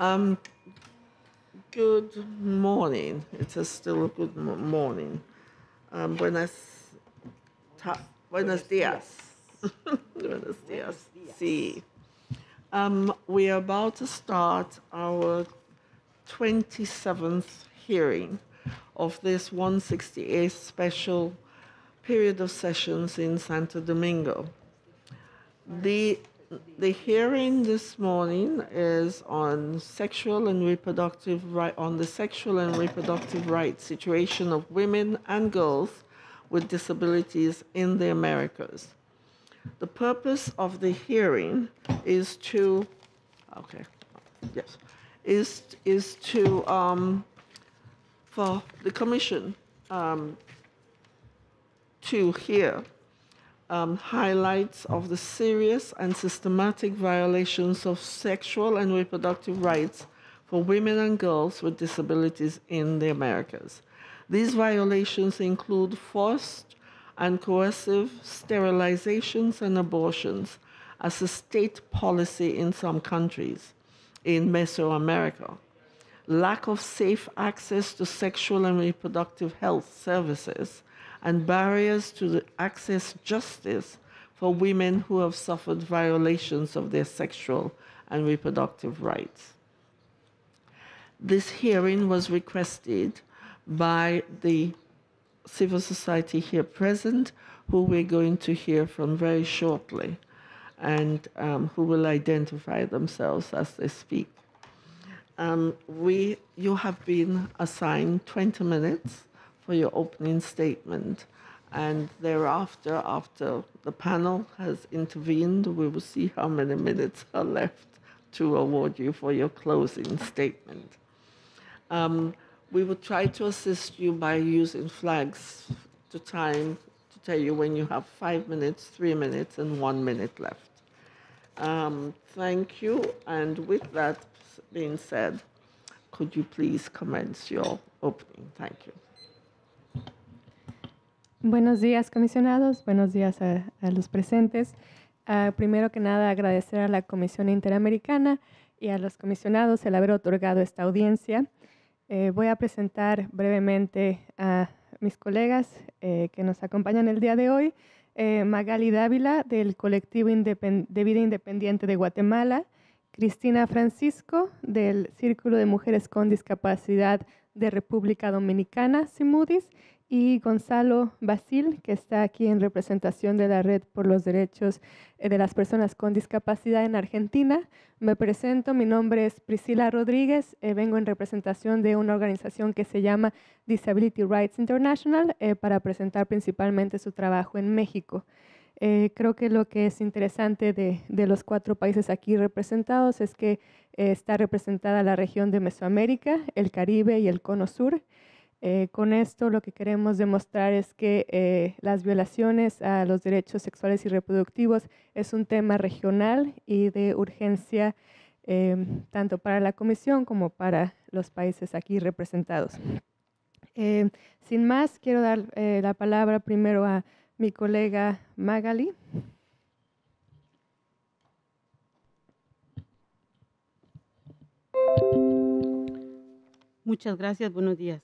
Um, good morning. It is still a good morning. Um, ta, buenos dias. buenos dias. Sí. Um, we are about to start our 27th hearing of this 168th special period of sessions in Santo Domingo. The the hearing this morning is on sexual and reproductive right on the sexual and reproductive rights situation of women and girls with disabilities in the Americas. The purpose of the hearing is to okay yes is is to um, for the commission um, to hear um, highlights of the serious and systematic violations of sexual and reproductive rights for women and girls with disabilities in the Americas. These violations include forced and coercive sterilizations and abortions as a state policy in some countries in Mesoamerica, lack of safe access to sexual and reproductive health services, and barriers to access justice for women who have suffered violations of their sexual and reproductive rights. This hearing was requested by the civil society here present, who we're going to hear from very shortly, and um, who will identify themselves as they speak. Um, we, you have been assigned 20 minutes for your opening statement. And thereafter, after the panel has intervened, we will see how many minutes are left to award you for your closing statement. Um, we will try to assist you by using flags to time to tell you when you have five minutes, three minutes, and one minute left. Um, thank you. And with that being said, could you please commence your opening? Thank you. Buenos días, comisionados. Buenos días a, los presentes. Ah, primero que nada, agradecer a la Comisión Interamericana y a los comisionados el haber otorgado esta audiencia. Eh, voy a presentar brevemente a mis colegas eh, que nos acompañan el día de hoy. Eh, Magali Dávila, del Colectivo de Vida Independiente de Guatemala. Cristina Francisco, del Círculo de Mujeres con Discapacidad de República Dominicana, Simudis y Gonzalo Basil, que está aquí en representación de la Red por los Derechos eh, de las Personas con Discapacidad en Argentina. Me presento, mi nombre es Priscila Rodríguez, eh, vengo en representación de una organización que se llama Disability Rights International eh, para presentar principalmente su trabajo en México. creo que lo que es interesante de los cuatro países aquí representados es que está representada la región de Mesoamérica, el Caribe y el Cono Sur. Eh, con esto lo que queremos demostrar es que eh, las violaciones a los derechos sexuales y reproductivos es un tema regional y de urgencia em, tanto para la Comisión como para los países aquí representados. Em, sin más, quiero dar eh, la palabra primero a mi colega Magali. Muchas gracias, buenos días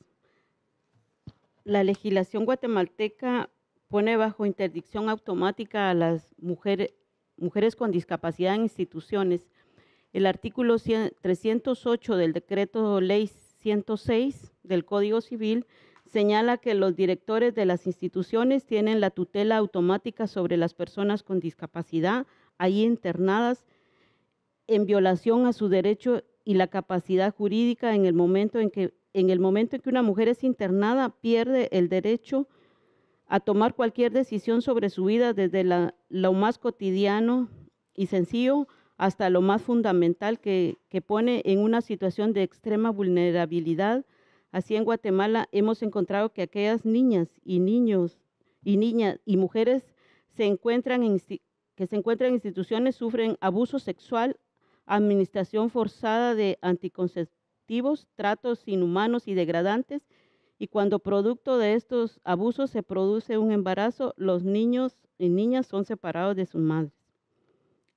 la legislación guatemalteca pone bajo interdicción automática a las mujeres, mujeres con discapacidad en instituciones. El artículo 308 del decreto ley 106 del Código Civil señala que los directores de las instituciones tienen la tutela automática sobre las personas con discapacidad ahí internadas en violación a su derecho y la capacidad jurídica en el momento en que en el momento en que una mujer es internada, pierde el derecho a tomar cualquier decisión sobre su vida, desde lo más cotidiano y sencillo hasta lo más fundamental que, pone en una situación de extrema vulnerabilidad. Así en Guatemala hemos encontrado que aquellas niñas y niños y niñas y mujeres que se encuentran en instituciones sufren abuso sexual, administración forzada de anticonceptivos tratos inhumanos y degradantes, y cuando producto de estos abusos se produce un embarazo, los niños y niñas son separados de sus madres.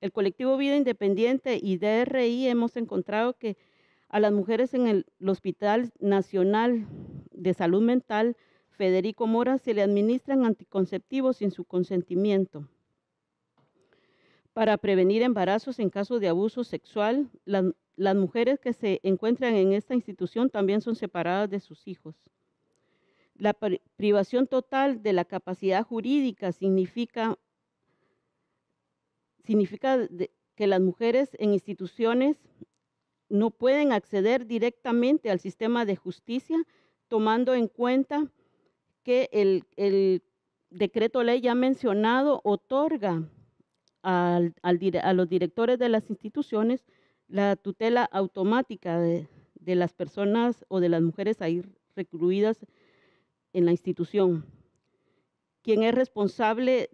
El colectivo Vida Independiente y DRI hemos encontrado que a las mujeres en el, Hospital Nacional de Salud Mental Federico Mora se le administran anticonceptivos sin su consentimiento. Para prevenir embarazos en caso de abuso sexual, las las mujeres que se encuentran en esta institución también son separadas de sus hijos. La privación total de la capacidad jurídica significa, significa que las mujeres en instituciones no pueden acceder directamente al sistema de justicia, tomando en cuenta que el, decreto ley ya mencionado otorga a los directores de las instituciones la tutela automática de, las personas o de las mujeres ahí recluidas en la institución, quien es responsable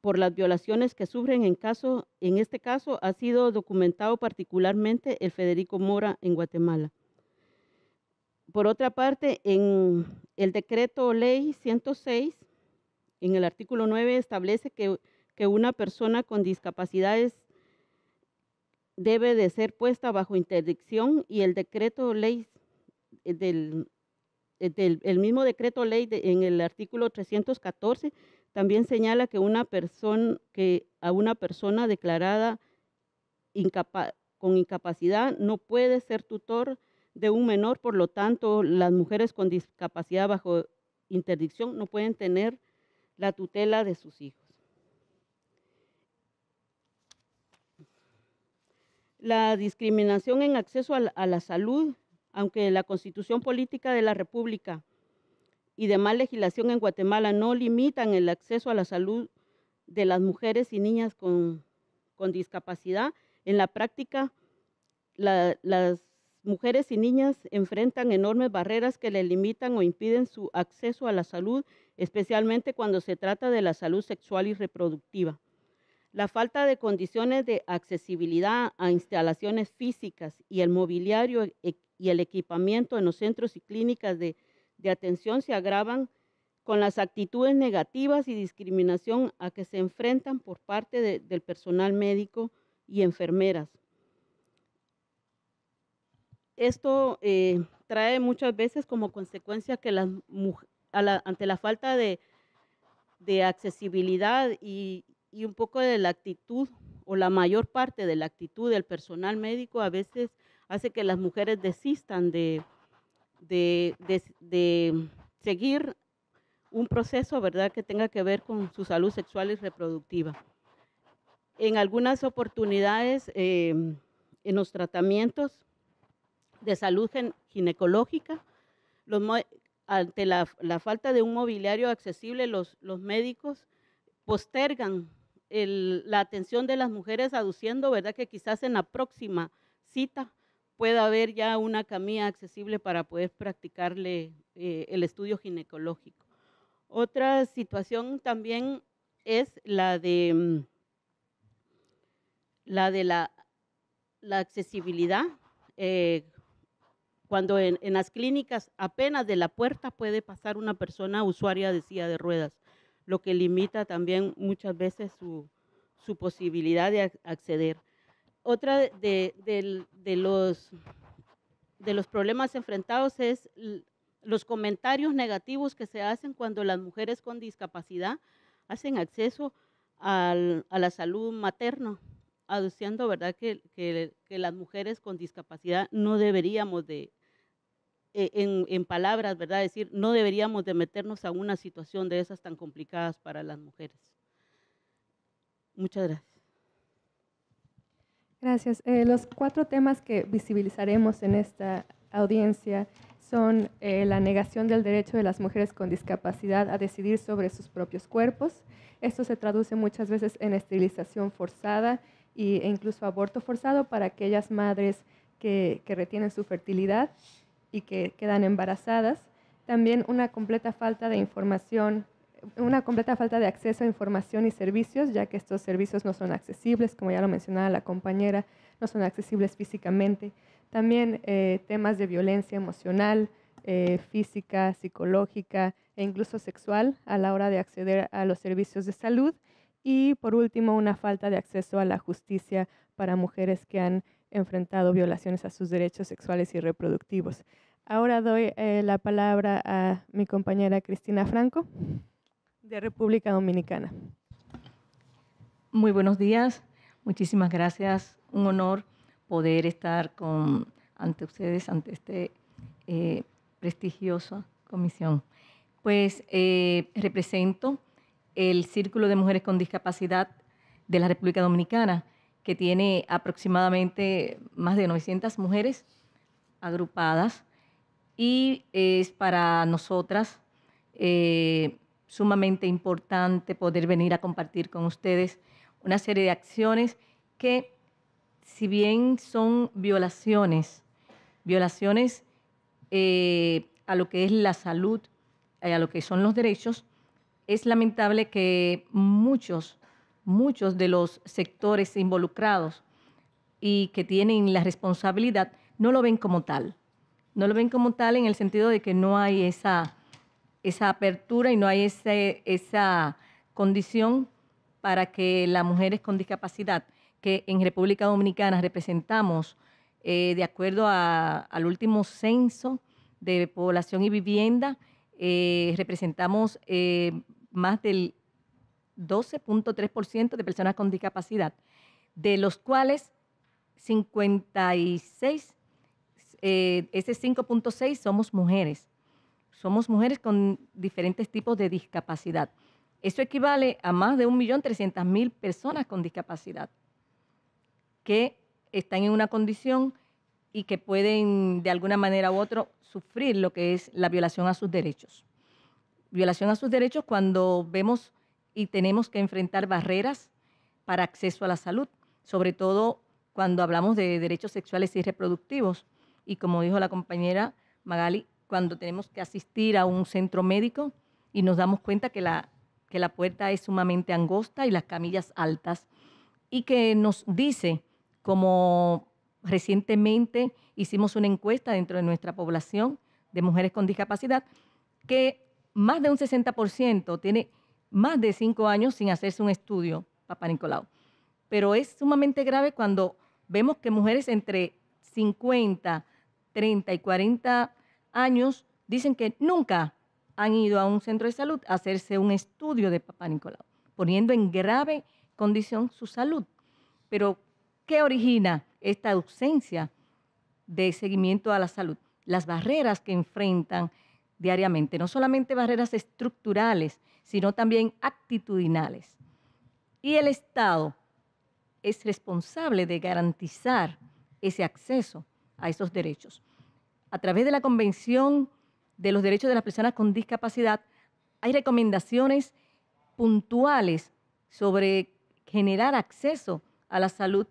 por las violaciones que sufren en caso, en este caso ha sido documentado particularmente el Federico Mora en Guatemala. Por otra parte, en el decreto ley 106, en el artículo 9 establece que, que una persona con discapacidades debe de ser puesta bajo interdicción y el decreto ley eh, eh, del, el mismo decreto ley en el artículo 314 también señala que una persona que a una persona declarada con incapacidad no puede ser tutor de un menor, por lo tanto, las mujeres con discapacidad bajo interdicción no pueden tener la tutela de sus hijos. la discriminación en acceso a la, salud, aunque la constitución política de la República y demás legislación en Guatemala no limitan el acceso a la salud de las mujeres y niñas con, discapacidad, en la práctica las mujeres y niñas enfrentan enormes barreras que le limitan o impiden su acceso a la salud, especialmente cuando se trata de la salud sexual y reproductiva. La falta de condiciones de accesibilidad a instalaciones físicas y el mobiliario e, e, y el equipamiento en los centros y clínicas de, atención se agravan con las actitudes negativas y discriminación a que se enfrentan por parte del personal médico y enfermeras. Esto eh, trae muchas veces como consecuencia que las, a ante la falta de accesibilidad y, y un poco de la actitud o la mayor parte de la actitud del personal médico a veces hace que las mujeres desistan de, de, seguir un proceso, ¿verdad?, que tenga que ver con su salud sexual y reproductiva. En algunas oportunidades, em, en los tratamientos de salud ginecológica, ante la, falta de un mobiliario accesible, los, los médicos postergan la atención de las mujeres aduciendo, ¿verdad? Que quizás en la próxima cita pueda haber ya una camilla accesible para poder practicarle eh, el estudio ginecológico. Otra situación también es la de mm, la, de la, accesibilidad. Eh, cuando en, en las clínicas apenas de la puerta puede pasar una persona usuaria de silla de ruedas lo que limita también muchas veces su, posibilidad de acceder. Otra de, los, de los problemas enfrentados es los comentarios negativos que se hacen cuando las mujeres con discapacidad hacen acceso a la salud materna, aduciendo ¿verdad? Que, que, las mujeres con discapacidad no deberíamos de, eh, en, palabras, ¿verdad? Decir, no deberíamos de meternos a una situación de esas tan complicadas para las mujeres. Muchas gracias. Gracias. Eh, los cuatro temas que visibilizaremos en esta audiencia son eh, la negación del derecho de las mujeres con discapacidad a decidir sobre sus propios cuerpos. Esto se traduce muchas veces en esterilización forzada e incluso aborto forzado para aquellas madres que retienen su fertilidad y que quedan embarazadas. También una completa falta de información, una completa falta de acceso a información y servicios, ya que estos servicios no son accesibles, como ya lo mencionaba la compañera, no son accesibles físicamente. También eh, temas de violencia emocional, eh, física, psicológica e incluso sexual a la hora de acceder a los servicios de salud. Y por último, una falta de acceso a la justicia para mujeres que han enfrentado violaciones a sus derechos sexuales y reproductivos. Ahora doy eh, la palabra a mi compañera Cristina Franco, de República Dominicana. Muy buenos días, muchísimas gracias, un honor poder estar ante ustedes, ante esta eh, prestigiosa comisión. Pues eh, represento el Círculo de Mujeres con Discapacidad de la República Dominicana que tiene aproximadamente más de 900 mujeres agrupadas y es para nosotras eh, sumamente importante poder venir a compartir con ustedes una serie de acciones que, si bien son violaciones, violaciones eh, a lo que es la salud, eh, a lo que son los derechos, es lamentable que muchos muchos de los sectores involucrados y que tienen la responsabilidad no lo ven como tal. No lo ven como tal en el sentido de que no hay esa, esa apertura y no hay ese, esa condición para que las mujeres con discapacidad, que en República Dominicana representamos, eh, de acuerdo al último censo de población y vivienda, eh, representamos eh, más del 12.3% de personas con discapacidad, de los cuales 56, eh, ese 5.6 somos mujeres. Somos mujeres con diferentes tipos de discapacidad. Eso equivale a más de 1.300.000 personas con discapacidad que están en una condición y que pueden de alguna manera u otro sufrir lo que es la violación a sus derechos. Violación a sus derechos cuando vemos y tenemos que enfrentar barreras para acceso a la salud, sobre todo cuando hablamos de derechos sexuales y reproductivos. Y como dijo la compañera Magali, cuando tenemos que asistir a un centro médico y nos damos cuenta que la, que la puerta es sumamente angosta y las camillas altas, y que nos dice, como recientemente hicimos una encuesta dentro de nuestra población de mujeres con discapacidad, que más de un 60% tiene más de cinco años sin hacerse un estudio, papá Nicolau. Pero es sumamente grave cuando vemos que mujeres entre 50, 30 y 40 años dicen que nunca han ido a un centro de salud a hacerse un estudio de papá Nicolau, poniendo en grave condición su salud. Pero, ¿qué origina esta ausencia de seguimiento a la salud? Las barreras que enfrentan diariamente, no solamente barreras estructurales, sino también actitudinales. Y el Estado es responsable de garantizar ese acceso a esos derechos. A través de la Convención de los Derechos de las Personas con Discapacidad, hay recomendaciones puntuales sobre generar acceso a la salud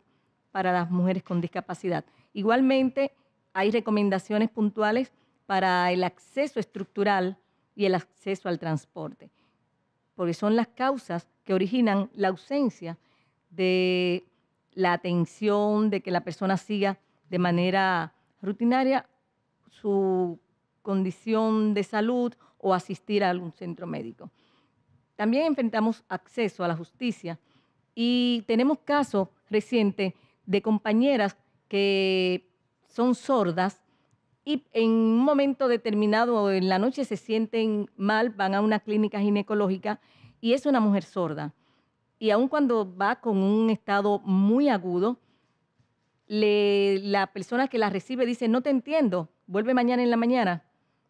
para las mujeres con discapacidad. Igualmente, hay recomendaciones puntuales para el acceso estructural y el acceso al transporte porque son las causas que originan la ausencia de la atención, de que la persona siga de manera rutinaria su condición de salud o asistir a algún centro médico. También enfrentamos acceso a la justicia y tenemos casos recientes de compañeras que son sordas y en un momento determinado en la noche se sienten mal, van a una clínica ginecológica y es una mujer sorda. Y aun cuando va con un estado muy agudo, la persona que la recibe dice, no te entiendo, vuelve mañana en la mañana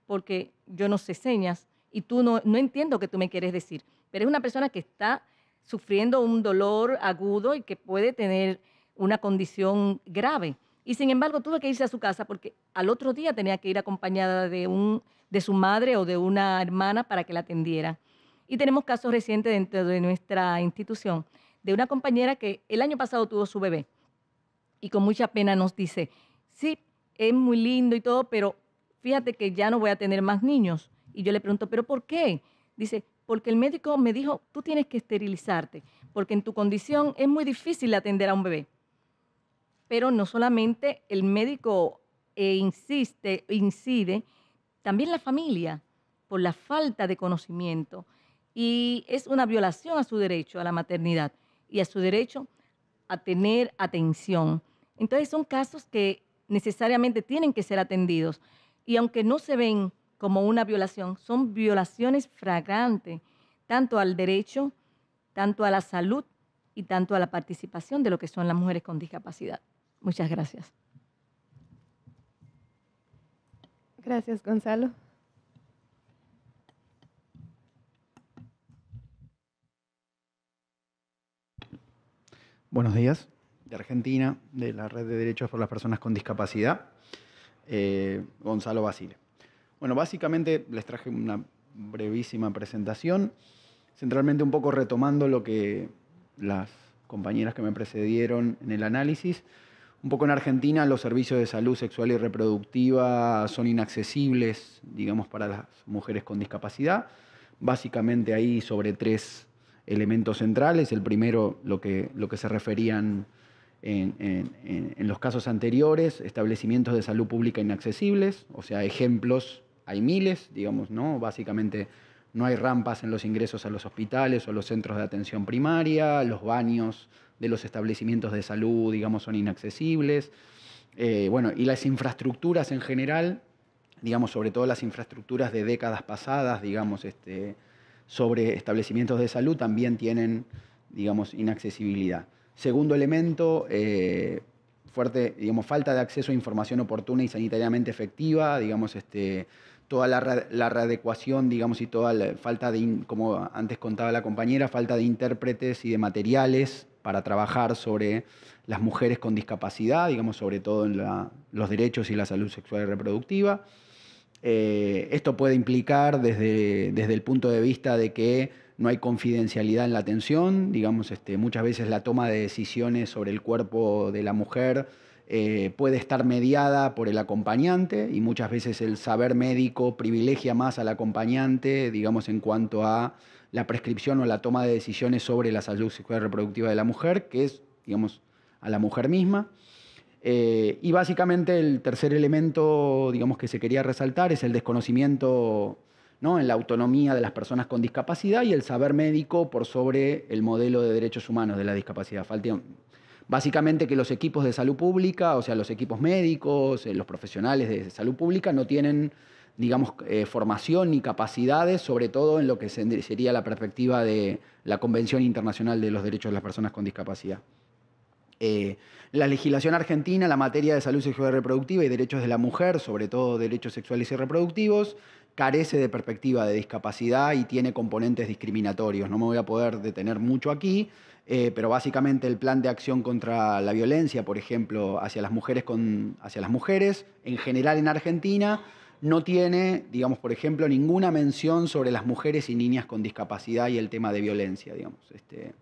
porque yo no sé señas y tú no, no entiendo qué tú me quieres decir. Pero es una persona que está sufriendo un dolor agudo y que puede tener una condición grave. Y sin embargo, tuve que irse a su casa porque al otro día tenía que ir acompañada de, un, de su madre o de una hermana para que la atendiera. Y tenemos casos recientes dentro de nuestra institución de una compañera que el año pasado tuvo su bebé y con mucha pena nos dice, sí, es muy lindo y todo, pero fíjate que ya no voy a tener más niños. Y yo le pregunto, ¿pero por qué? Dice, porque el médico me dijo, tú tienes que esterilizarte, porque en tu condición es muy difícil atender a un bebé pero no solamente el médico eh, insiste, incide, también la familia por la falta de conocimiento y es una violación a su derecho a la maternidad y a su derecho a tener atención. Entonces son casos que necesariamente tienen que ser atendidos y aunque no se ven como una violación, son violaciones flagrantes tanto al derecho, tanto a la salud y tanto a la participación de lo que son las mujeres con discapacidad. Muchas gracias. Gracias, Gonzalo. Buenos días, de Argentina, de la Red de Derechos por las Personas con Discapacidad, eh, Gonzalo Basile. Bueno, básicamente les traje una brevísima presentación, centralmente un poco retomando lo que las compañeras que me precedieron en el análisis, un poco en Argentina los servicios de salud sexual y reproductiva son inaccesibles, digamos, para las mujeres con discapacidad. Básicamente hay sobre tres elementos centrales. El primero, lo que, lo que se referían en, los casos anteriores, establecimientos de salud pública inaccesibles, o sea, ejemplos, hay miles, digamos, ¿no? Básicamente no hay rampas en los ingresos a los hospitales o los centros de atención primaria, los baños de los establecimientos de salud, digamos, son inaccesibles. Eh, bueno, y las infraestructuras en general, digamos, sobre todo las infraestructuras de décadas pasadas, digamos, este, sobre establecimientos de salud también tienen, digamos, inaccesibilidad. Segundo elemento, eh, fuerte, digamos, falta de acceso a información oportuna y sanitariamente efectiva, digamos, este, toda la, la readecuación, digamos, y toda la falta de, como antes contaba la compañera, falta de intérpretes y de materiales, para trabajar sobre las mujeres con discapacidad, digamos, sobre todo en los derechos y la salud sexual y reproductiva. Eh, esto puede implicar desde, desde el punto de vista de que no hay confidencialidad en la atención, digamos, este, muchas veces la toma de decisiones sobre el cuerpo de la mujer eh, puede estar mediada por el acompañante y muchas veces el saber médico privilegia más al acompañante, digamos, en cuanto a la prescripción o la toma de decisiones sobre la salud sexual reproductiva de la mujer, que es, digamos, a la mujer misma. Eh, y básicamente el tercer elemento, digamos, que se quería resaltar es el desconocimiento ¿no? en la autonomía de las personas con discapacidad y el saber médico por sobre el modelo de derechos humanos de la discapacidad. básicamente que los equipos de salud pública, o sea, los equipos médicos, eh, los profesionales de salud pública, no tienen digamos, eh, formación y capacidades, sobre todo en lo que sería la perspectiva de la Convención Internacional de los Derechos de las Personas con Discapacidad. Eh, la legislación argentina, la materia de salud sexual y reproductiva y derechos de la mujer, sobre todo derechos sexuales y reproductivos, carece de perspectiva de discapacidad y tiene componentes discriminatorios. No me voy a poder detener mucho aquí, eh, pero básicamente el plan de acción contra la violencia, por ejemplo, hacia las mujeres, hacia las mujeres en general en Argentina, no tiene, digamos, por ejemplo, ninguna mención sobre las mujeres y niñas con discapacidad y el tema de violencia, digamos. Este.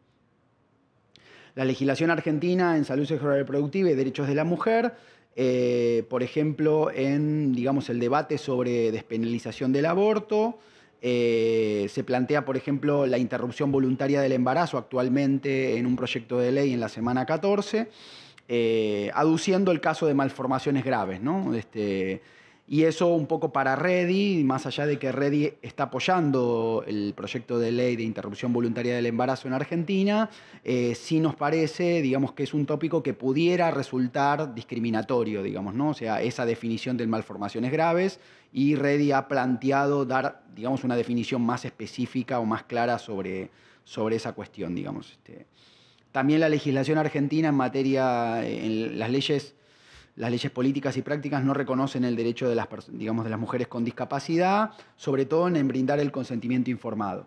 la legislación argentina en salud sexual reproductiva y derechos de la mujer, eh, por ejemplo, en, digamos, el debate sobre despenalización del aborto, eh, se plantea, por ejemplo, la interrupción voluntaria del embarazo actualmente en un proyecto de ley en la semana 14, eh, aduciendo el caso de malformaciones graves, ¿no? Este, y eso un poco para Reddy, más allá de que Reddy está apoyando el proyecto de ley de interrupción voluntaria del embarazo en Argentina, si eh, sí nos parece, digamos, que es un tópico que pudiera resultar discriminatorio, digamos, ¿no? O sea, esa definición de malformaciones graves y Reddy ha planteado dar, digamos, una definición más específica o más clara sobre, sobre esa cuestión, digamos. Este. también la legislación argentina en materia, en las leyes las leyes políticas y prácticas no reconocen el derecho de las, digamos, de las mujeres con discapacidad, sobre todo en brindar el consentimiento informado.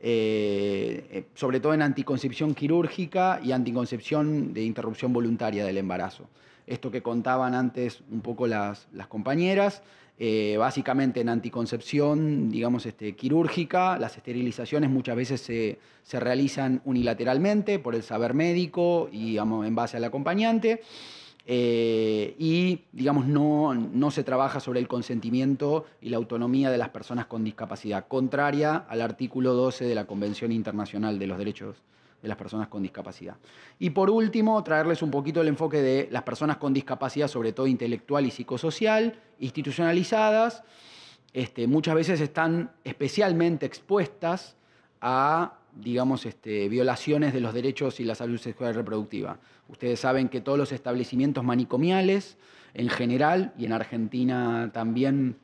Eh, eh, sobre todo en anticoncepción quirúrgica y anticoncepción de interrupción voluntaria del embarazo. Esto que contaban antes un poco las, compañeras, eh, básicamente en anticoncepción, digamos, este, quirúrgica, las esterilizaciones muchas veces se, realizan unilateralmente por el saber médico y en base al acompañante. Eh, y, digamos, no, no se trabaja sobre el consentimiento y la autonomía de las personas con discapacidad, contraria al artículo 12 de la Convención Internacional de los Derechos de las personas con discapacidad. Y por último, traerles un poquito el enfoque de las personas con discapacidad, sobre todo intelectual y psicosocial, institucionalizadas, este, muchas veces están especialmente expuestas a digamos, este, violaciones de los derechos y la salud sexual y reproductiva. Ustedes saben que todos los establecimientos manicomiales, en general, y en Argentina también,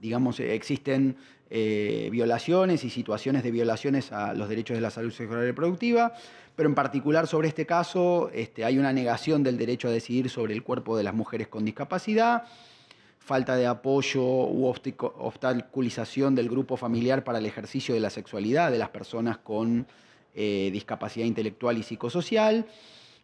digamos, eh, existen eh, violaciones y situaciones de violaciones a los derechos de la salud sexual y reproductiva, pero en particular sobre este caso este, hay una negación del derecho a decidir sobre el cuerpo de las mujeres con discapacidad falta de apoyo u obstaculización del grupo familiar para el ejercicio de la sexualidad de las personas con eh, discapacidad intelectual y psicosocial.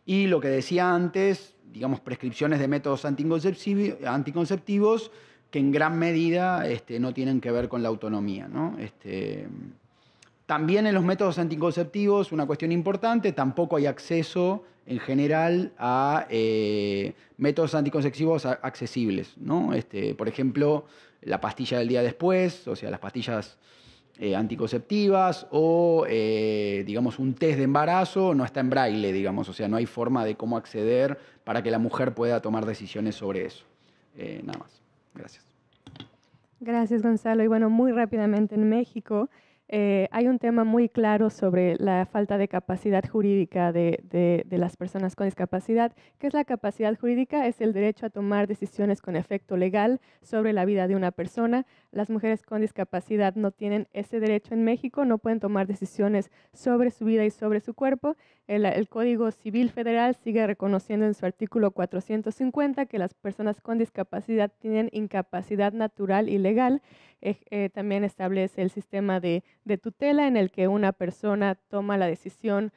Y lo que decía antes, digamos, prescripciones de métodos anticonceptivos que en gran medida este, no tienen que ver con la autonomía. ¿no? Este, también en los métodos anticonceptivos, una cuestión importante, tampoco hay acceso en general a eh, métodos anticonceptivos accesibles. Este, por ejemplo, la pastilla del día después, o sea, las pastillas eh, anticonceptivas o, eh, digamos, un test de embarazo no está en braille, digamos, o sea, no hay forma de cómo acceder para que la mujer pueda tomar decisiones sobre eso. nada más. Gracias. Gracias, Gonzalo. Y bueno, muy rápidamente en México. Eh, hay un tema muy claro sobre la falta de capacidad jurídica de, las personas con discapacidad. que es la capacidad jurídica? Es el derecho a tomar decisiones con efecto legal sobre la vida de una persona. Las mujeres con discapacidad no tienen ese derecho en México, no pueden tomar decisiones sobre su vida y sobre su cuerpo. el Código Civil Federal sigue reconociendo en su artículo 450 que las personas con discapacidad tienen incapacidad natural y legal eh, también establece el sistema de, tutela en el que una persona toma la decisión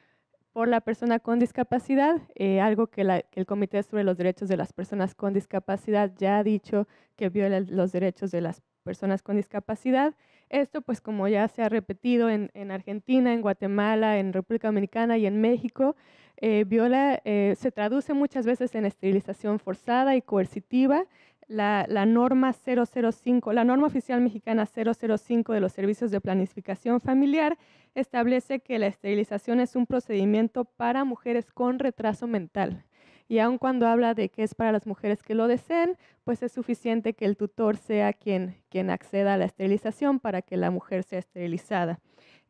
por la persona con discapacidad, eh, algo que, el Comité sobre los Derechos de las Personas con Discapacidad ya ha dicho que viola los derechos de las personas con discapacidad. Esto, pues como ya se ha repetido en, Argentina, en Guatemala, en República Dominicana y en México, eh, viola, se traduce muchas veces en esterilización forzada y coercitiva la, norma 005, la norma oficial mexicana 005 de los servicios de planificación familiar establece que la esterilización es un procedimiento para mujeres con retraso mental. Y aun cuando habla de que es para las mujeres que lo deseen, pues es suficiente que el tutor sea quien acceda a la esterilización para que la mujer sea esterilizada.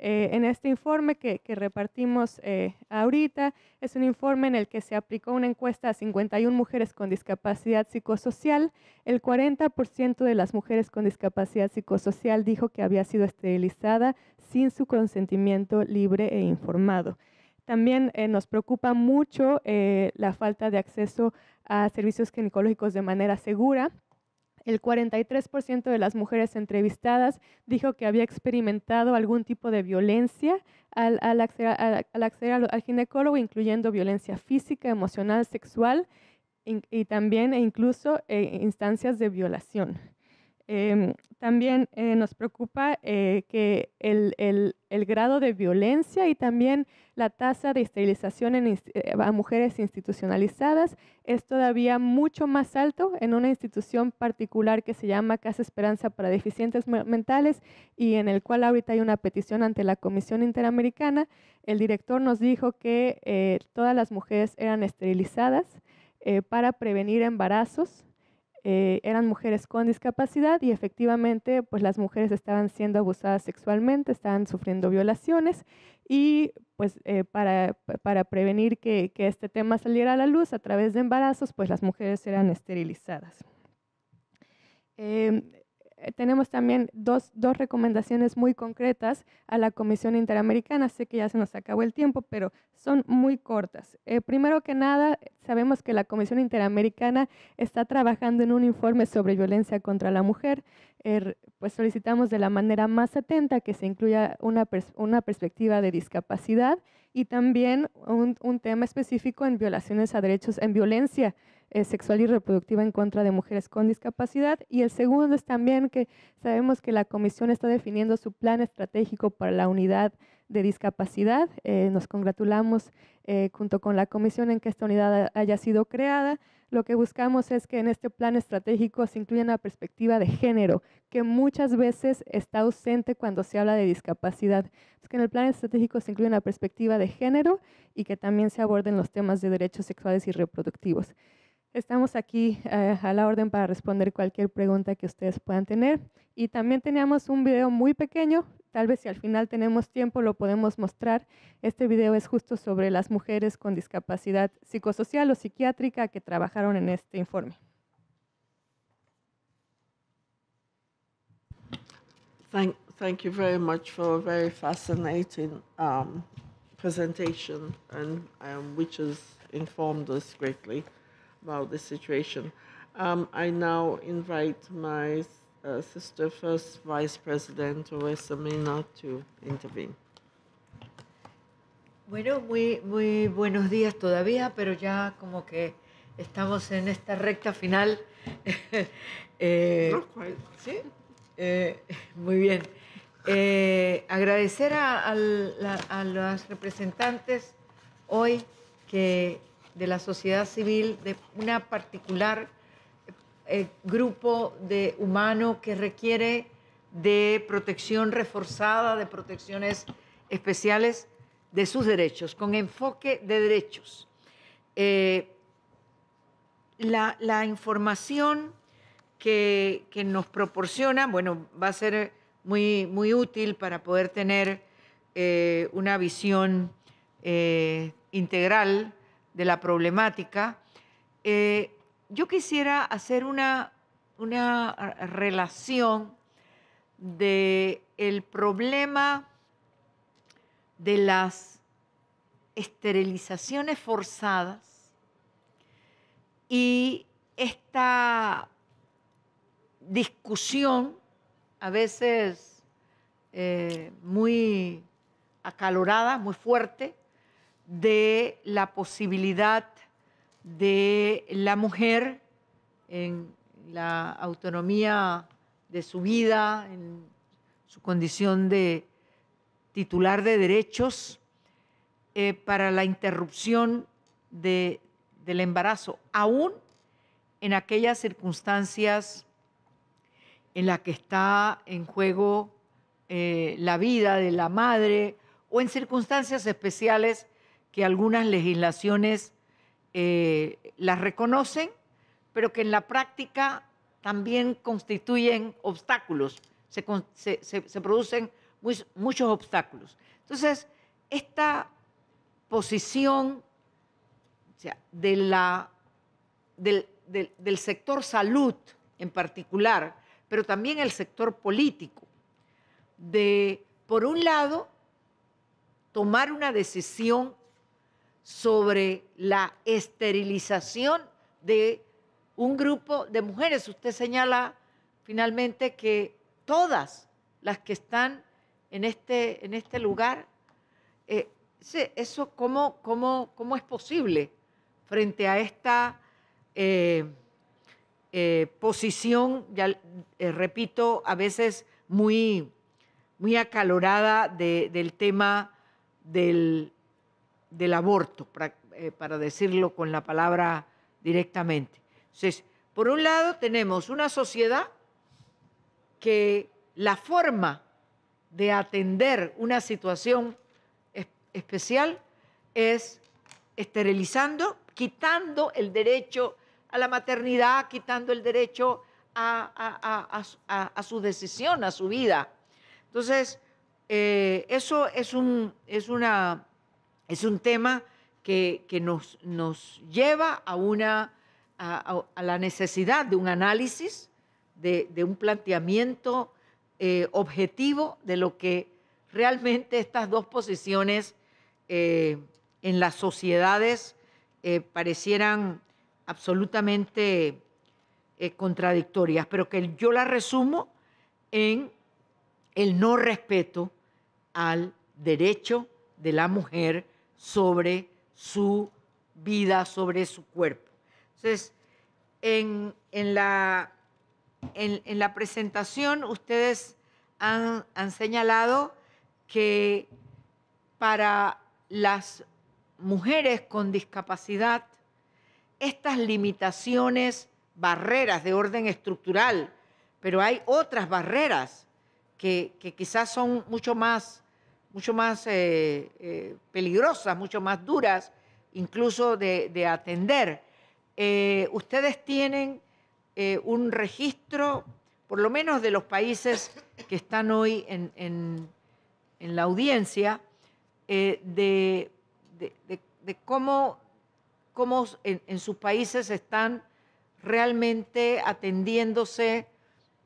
Eh, en este informe que, repartimos eh, ahorita, es un informe en el que se aplicó una encuesta a 51 mujeres con discapacidad psicosocial. El 40% de las mujeres con discapacidad psicosocial dijo que había sido esterilizada sin su consentimiento libre e informado. También eh, nos preocupa mucho la falta de acceso a servicios ginecológicos de manera segura el 43% de las mujeres entrevistadas dijo que había experimentado algún tipo de violencia al, acceder, al, ginecólogo, incluyendo violencia física, emocional, sexual y también e incluso eh, instancias de violación. Em, también eh, nos preocupa eh, que el, grado de violencia y también la tasa de esterilización en, eh, a mujeres institucionalizadas es todavía mucho más alto en una institución particular que se llama Casa Esperanza para Deficientes Mentales y en el cual ahorita hay una petición ante la Comisión Interamericana. El director nos dijo que todas las mujeres eran esterilizadas para prevenir embarazos eh, eran mujeres con discapacidad y efectivamente pues las mujeres estaban siendo abusadas sexualmente, estaban sufriendo violaciones y pues eh, para, prevenir que, este tema saliera a la luz a través de embarazos pues las mujeres eran esterilizadas. Em, eh, tenemos también dos, dos, recomendaciones muy concretas a la Comisión Interamericana. Sé que ya se nos acabó el tiempo, pero son muy cortas. Eh, primero que nada, sabemos que la Comisión Interamericana está trabajando en un informe sobre violencia contra la mujer. Er, pues solicitamos de la manera más atenta que se incluya una, una perspectiva de discapacidad y también un, un tema específico en violaciones a derechos, en violencia eh, sexual y reproductiva en contra de mujeres con discapacidad. Y el segundo es también que sabemos que la Comisión está definiendo su plan estratégico para la unidad de discapacidad. Eh, nos congratulamos eh, junto con la comisión en que esta unidad haya sido creada. Lo que buscamos es que en este plan estratégico se incluya una perspectiva de género, que muchas veces está ausente cuando se habla de discapacidad. Es que en el plan estratégico se incluya una perspectiva de género y que también se aborden los temas de derechos sexuales y reproductivos. Estamos aquí eh, a la orden para responder cualquier pregunta que ustedes puedan tener. Y también teníamos un video muy pequeño, tal vez si al final tenemos tiempo lo podemos mostrar. Este video es justo sobre las mujeres con discapacidad psicosocial o psiquiátrica que trabajaron en este informe. Thank, you very much for a very fascinating um, presentation, um, has informed us greatly about the situation. Um, I now invite my uh, sister, first Vice President Owesamina, to intervene. Bueno, muy, muy buenos días todavía, pero ya como que estamos en esta recta final. eh, no, ¿sí? eh, muy bien. Eh, agradecer a, a, la, a los representantes hoy que de la sociedad civil, de un particular eh, grupo de humano que requiere de protección reforzada, de protecciones especiales de sus derechos, con enfoque de derechos. Eh, la, información que, nos proporciona, bueno, va a ser muy, muy útil para poder tener eh, una visión integral de la problemática, eh, yo quisiera hacer una, una relación del el problema de las esterilizaciones forzadas y esta discusión a veces eh, muy acalorada, muy fuerte, de la posibilidad de la mujer en la autonomía de su vida, en su condición de titular de derechos, eh, para la interrupción del embarazo, aún en aquellas circunstancias en las que está en juego eh, la vida de la madre o en circunstancias especiales que algunas legislaciones eh, las reconocen, pero que en la práctica también constituyen obstáculos, se, producen muchos obstáculos. Entonces, esta posición de la, del, del sector salud en particular, pero también el sector político, de, por un lado, tomar una decisión sobre la esterilización de un grupo de mujeres. Usted señala finalmente que todas las que están en este, en este lugar, eh, eso cómo, cómo, es posible frente a esta eh, eh, posición, ya repito, a veces muy, muy acalorada del tema del del aborto, eh, para, decirlo con la palabra directamente. Entonces, por un lado tenemos una sociedad que la forma de atender una situación especial es esterilizando, quitando el derecho a la maternidad, quitando el derecho a, su decisión, a su vida. Entonces, eh, eso es, un, es una es un tema que, nos, nos, lleva a, una, a, la necesidad de un análisis, de, un planteamiento eh, objetivo de lo que realmente estas dos posiciones eh, en las sociedades eh, parecieran absolutamente contradictorias, pero que yo la resumo en el no respeto al derecho de la mujer sobre su vida, sobre su cuerpo. Entonces, en, la, presentación ustedes han, señalado que para las mujeres con discapacidad, estas limitaciones, barreras de orden estructural, pero hay otras barreras que, que quizás son mucho más mucho más eh, eh, peligrosas, mucho más duras, incluso de, atender. Eh, ustedes tienen un registro, por lo menos de los países que están hoy en, la audiencia, de, cómo, en, sus países están realmente atendiéndose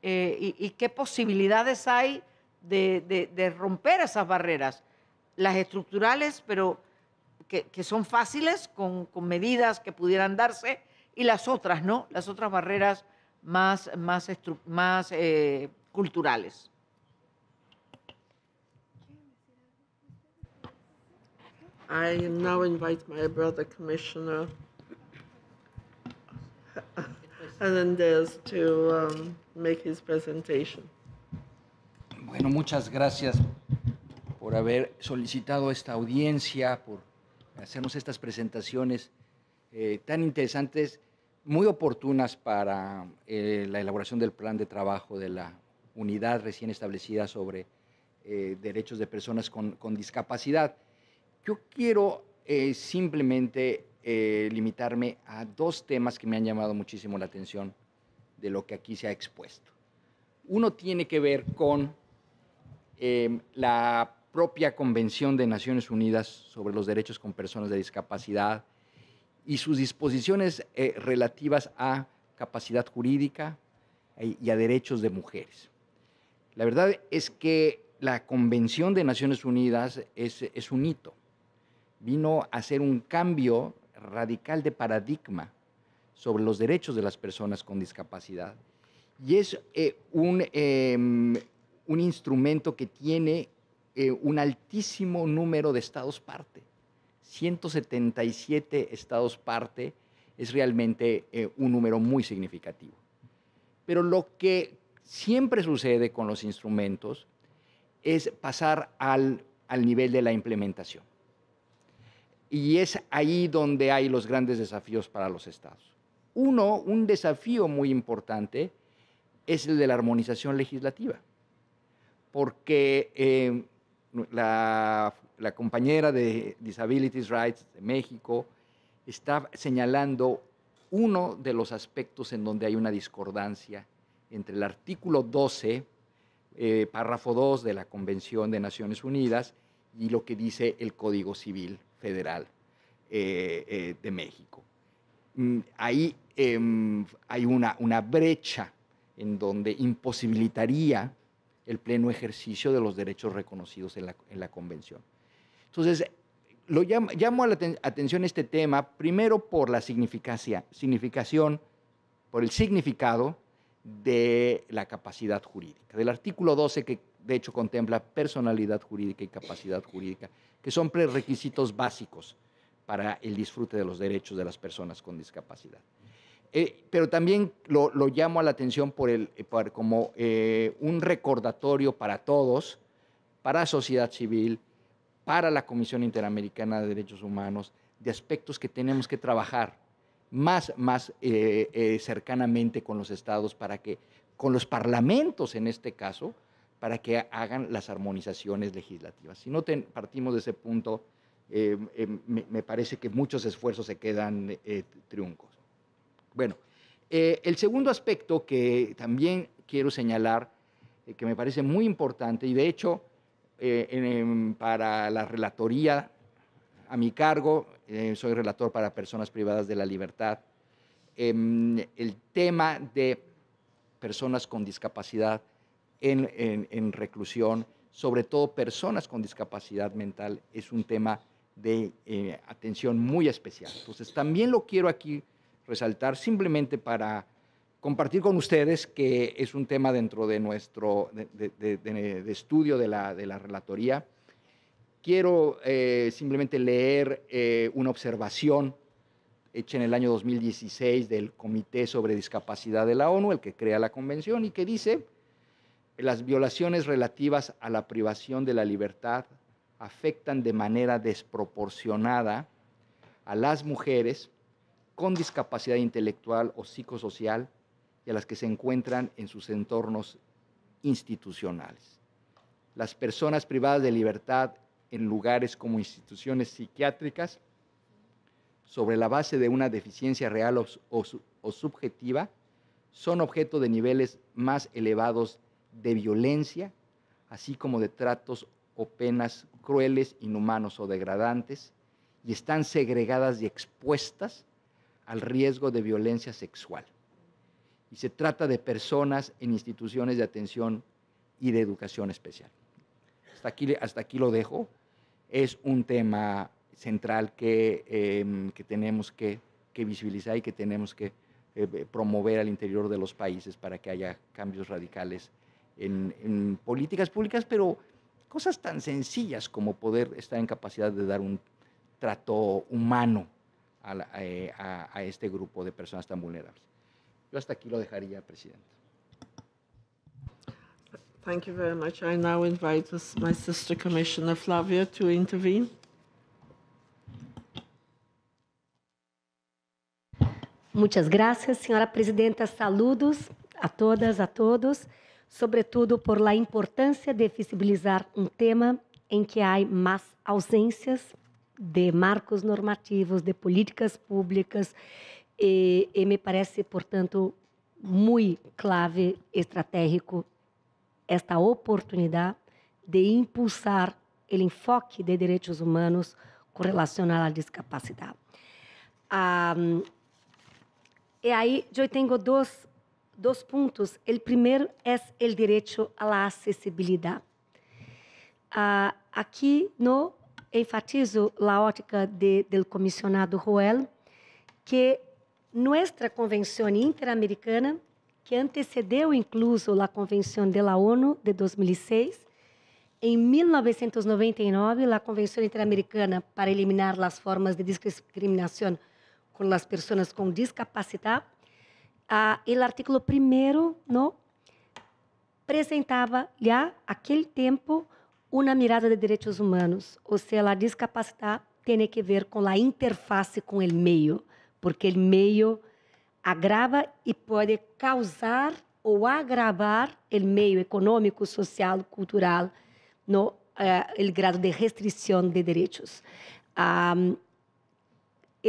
y qué posibilidades hay de, de, romper esas barreras, las estructurales, pero que, son fáciles con, medidas que pudieran darse, y las otras, ¿no? Las otras barreras más, más, más eh, culturales. I now invite my brother commissioner Hernandez to um, make his presentation. Bueno, muchas gracias por haber solicitado esta audiencia, por hacernos estas presentaciones eh, tan interesantes, muy oportunas para eh, la elaboración del plan de trabajo de la unidad recién establecida sobre eh, derechos de personas con discapacidad. Yo quiero simplemente limitarme a dos temas que me han llamado muchísimo la atención de lo que aquí se ha expuesto. Uno tiene que ver con Em, la propia Convención de Naciones Unidas sobre los Derechos con Personas de Discapacidad y sus disposiciones eh, relativas a capacidad jurídica eh, y a derechos de mujeres. La verdad es que la Convención de Naciones Unidas es, un hito. Vino a hacer un cambio radical de paradigma sobre los derechos de las personas con discapacidad. Y es eh, un, em, un instrumento que tiene eh, un altísimo número de estados parte. 177 estados parte es realmente eh, un número muy significativo. Pero lo que siempre sucede con los instrumentos es pasar al, al nivel de la implementación. Y es ahí donde hay los grandes desafíos para los estados. Uno, un desafío muy importante es el de la armonización legislativa porque em, la, compañera de Disabilities Rights de México está señalando uno de los aspectos en donde hay una discordancia entre el artículo 12, eh, párrafo 2 de la Convención de Naciones Unidas y lo que dice el Código Civil Federal eh, eh, de México. Mm, ahí em, hay una brecha en donde imposibilitaría el pleno ejercicio de los derechos reconocidos en la, Convención. Entonces, lo llamo, a la atención este tema primero por la significación, por el significado de la capacidad jurídica, del artículo 12 que de hecho contempla personalidad jurídica y capacidad jurídica, que son prerequisitos básicos para el disfrute de los derechos de las personas con discapacidad. Eh, pero también lo, llamo a la atención por el, eh, como eh, un recordatorio para todos, para sociedad civil, para la Comisión Interamericana de Derechos Humanos, de aspectos que tenemos que trabajar más, más cercanamente con los estados para que, con los parlamentos en este caso, para que hagan las armonizaciones legislativas. Si no partimos de ese punto, me, me, parece que muchos esfuerzos se quedan triuncos. Bueno, eh, el segundo aspecto que también quiero señalar, eh, que me parece muy importante, y de hecho eh, para la relatoría a mi cargo, soy relator para personas privadas de la libertad, em, el tema de personas con discapacidad en, reclusión, sobre todo personas con discapacidad mental, es un tema de atención muy especial. Entonces, también lo quiero aquí resaltar simplemente para compartir con ustedes que es un tema dentro de nuestro de, estudio de la, de la relatoría. Quiero eh, simplemente leer eh, una observación hecha en el año 2016 del Comité sobre Discapacidad de la ONU, el que crea la convención, y que dice, las violaciones relativas a la privación de la libertad afectan de manera desproporcionada a las mujeres con discapacidad intelectual o psicosocial y a las que se encuentran en sus entornos institucionales. Las personas privadas de libertad en lugares como instituciones psiquiátricas, sobre la base de una deficiencia real o, subjetiva, son objeto de niveles más elevados de violencia, así como de tratos o penas crueles, inhumanos o degradantes, y están segregadas y expuestas al riesgo de violencia sexual. Y se trata de personas en instituciones de atención y de educación especial. Hasta aquí, hasta aquí lo dejo. Es un tema central que, em, tenemos que, visibilizar y que tenemos que eh, promover al interior de los países para que haya cambios radicales en, políticas públicas, pero cosas tan sencillas como poder estar en capacidad de dar un trato humano a, la, eh, a, a este grupo de personas tan vulnerables. Yo hasta aquí lo dejaría, presidente. Thank you very much. I now invite my sister Commissioner Flavia to intervene. Muitas graças, senhora presidenta. Saludos a todas, a todos, sobretudo por la importância de visibilizar um tema em que há mais ausências de marcos normativos, de políticas públicas, e, e me parece, portanto, muito clave estratégico esta oportunidade de impulsar o enfoque de direitos humanos correlacionado à discapacidade. Ah, e aí, eu tenho dois, dois pontos. O primeiro é o direito à acessibilidade. Ah, aqui no enfatizo la ótica de, del comisionado Ruel, que nuestra convención interamericana, que antecedeu incluso la convención de la ONU de 2006, em 1999, a Convenção Interamericana para eliminar as formas de discriminação com as pessoas com discapacidade, ah, o artigo primeiro no, apresentava já, aquele tempo, uma mirada de direitos humanos, ou seja, a discapacidade tem que ver com a interface com o meio, porque o meio agrava e pode causar ou agravar o meio econômico, social, cultural, no eh, grado de restrição de direitos. Um,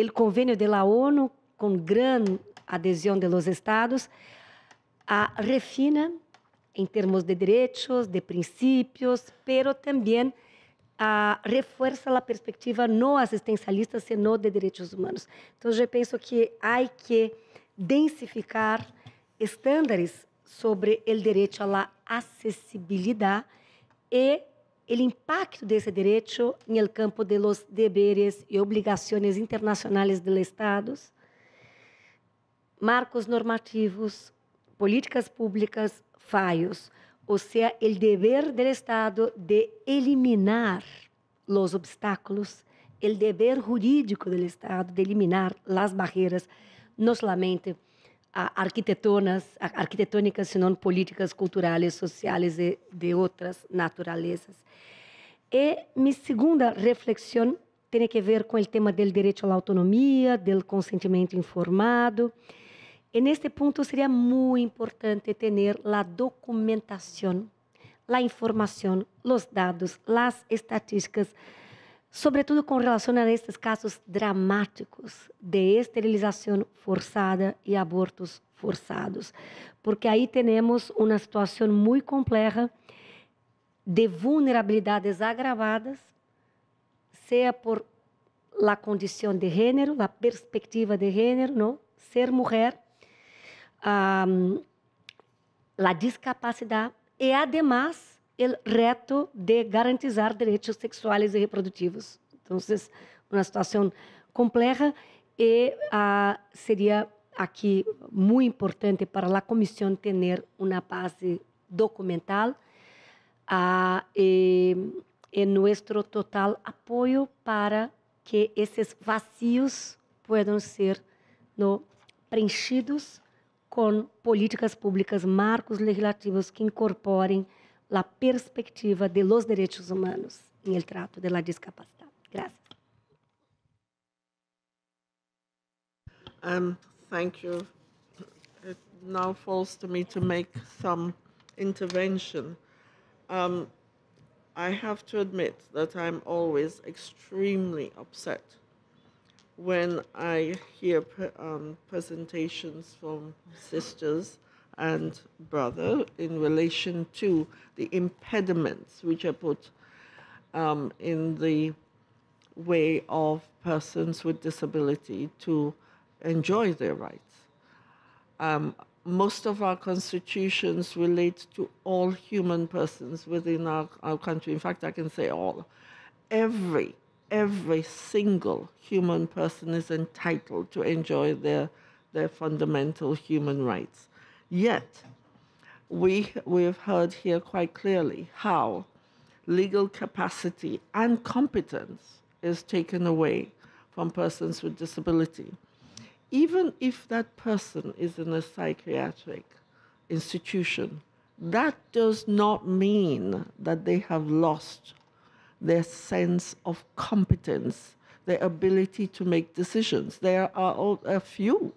o convênio da ONU, com grande adesão de los estados, uh, refina em termos de direitos, de princípios, pero também uh, a perspectiva não assistencialista senão de direitos humanos. Então, eu penso que há que densificar estándares sobre o direito à la e y el impacto desse direito no campo de los deberes obrigações internacionais dos Estados, marcos normativos, políticas públicas, fallos, o sea, el deber del Estado de eliminar los obstáculos, el deber jurídico del Estado de eliminar las barreras, no solamente arquitetonas, arquitetónicas, sino políticas culturales, sociales e de outras naturezas. E minha segunda reflexão tem a ver com o tema do direito à autonomia, do consentimento informado. En este punto sería muy importante tener la documentación, la información, los datos, las estadísticas, sobre todo com relação a estes casos dramáticos de esterilização forçada e abortos forçados, porque aí temos uma situação muito complexa de vulnerabilidades agravadas, seja por la condição de gênero, la perspectiva de gênero, não? ser mulher a a discapacidade e, además, o reto de garantizar direitos sexuais e reprodutivos. Então, é uma situação complexa e ah, seria aqui muito importante para a comissão ter uma base documental a ah, e, e nosso total apoio para que esses vazios possam ser no, né, preenchidos com políticas públicas, marcos legislativos que incorporem a perspectiva de los direitos humanos em el trato de la discapacidade. Gracias. Um, thank you. It now falls to me to make some intervention. Um, I have to admit that I'm always extremely upset when I hear um, presentations from sisters and brother in relation to the impediments which are put um, in the way of persons with disability to enjoy their rights. Um, most of our constitutions relate to all human persons within our, our country. In fact, I can say all. Every every single human person is entitled to enjoy their, their fundamental human rights. Yet, we, we have heard here quite clearly how legal capacity and competence is taken away from persons with disability. Even if that person is in a psychiatric institution, that does not mean that they have lost their sense of competence, their ability to make decisions. There are a few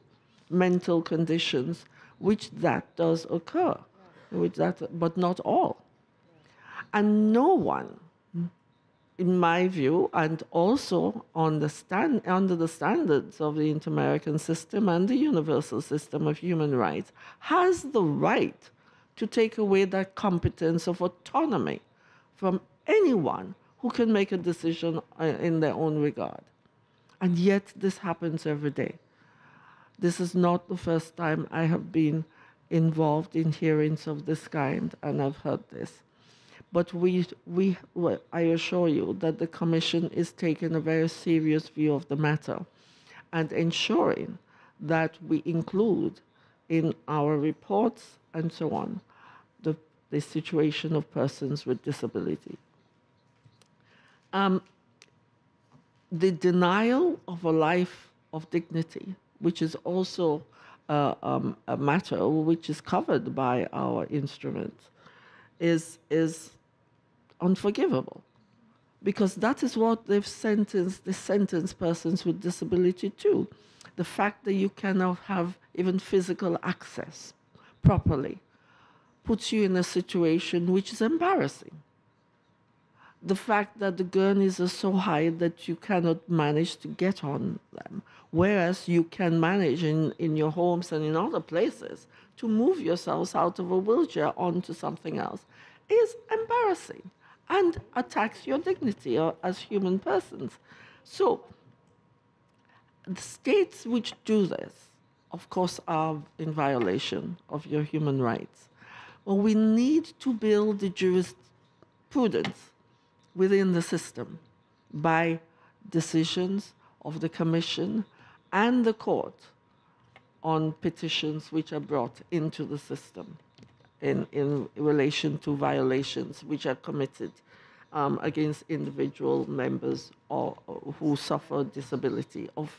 mental conditions which that does occur, which that, but not all. And no one, in my view, and also on the stand, under the standards of the Inter American system and the universal system of human rights, has the right to take away that competence of autonomy from anyone who can make a decision uh, in their own regard. And yet, this happens every day. This is not the first time I have been involved in hearings of this kind, and I've heard this. But we, we, well, I assure you that the Commission is taking a very serious view of the matter and ensuring that we include in our reports and so on the, the situation of persons with disability. Um, the denial of a life of dignity, which is also uh, um, a matter which is covered by our instrument, is is unforgivable, because that is what they've sentenced the sentenced persons with disability to, the fact that you cannot have even physical access properly puts you in a situation which is embarrassing the fact that the gurneys are so high that you cannot manage to get on them, whereas you can manage in, in your homes and in other places to move yourselves out of a wheelchair onto something else is embarrassing and attacks your dignity uh, as human persons. So, the states which do this, of course, are in violation of your human rights. Well, we need to build the jurisprudence within the system by decisions of the Commission and the Court on petitions which are brought into the system in, in relation to violations which are committed um, against individual members or, or who suffer disability of